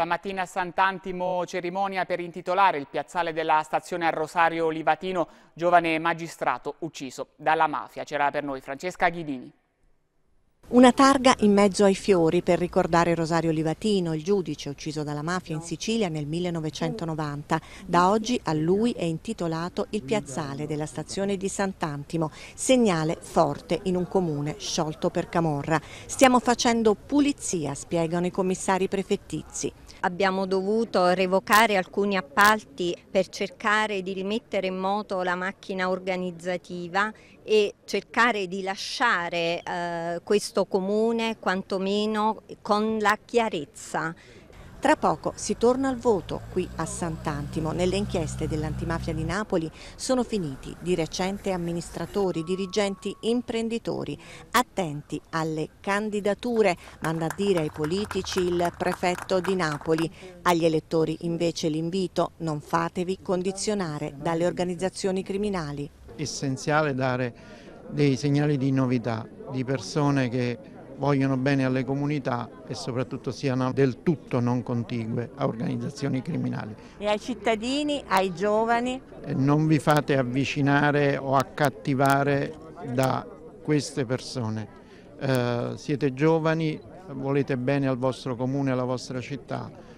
Stamattina a Sant'Antimo cerimonia per intitolare il piazzale della stazione a Rosario Livatino, giovane magistrato ucciso dalla mafia. C'era per noi Francesca Ghidini. Una targa in mezzo ai fiori per ricordare Rosario Livatino, il giudice ucciso dalla mafia in Sicilia nel 1990. Da oggi a lui è intitolato il piazzale della stazione di Sant'Antimo, segnale forte in un comune sciolto per Camorra. Stiamo facendo pulizia, spiegano i commissari prefettizi. Abbiamo dovuto revocare alcuni appalti per cercare di rimettere in moto la macchina organizzativa e cercare di lasciare eh, questo senso comune, quantomeno con la chiarezza. Tra poco si torna al voto qui a Sant'Antimo. Nelle inchieste dell'antimafia di Napoli sono finiti di recente amministratori, dirigenti, imprenditori, attenti alle candidature, manda a dire ai politici il prefetto di Napoli. Agli elettori invece l'invito non fatevi condizionare dalle organizzazioni criminali. Essenziale dare dei segnali di novità, di persone che vogliono bene alle comunità e soprattutto siano del tutto non contigue a organizzazioni criminali. E ai cittadini, ai giovani? Non vi fate avvicinare o accattivare da queste persone. Eh, siete giovani, volete bene al vostro comune, alla vostra città,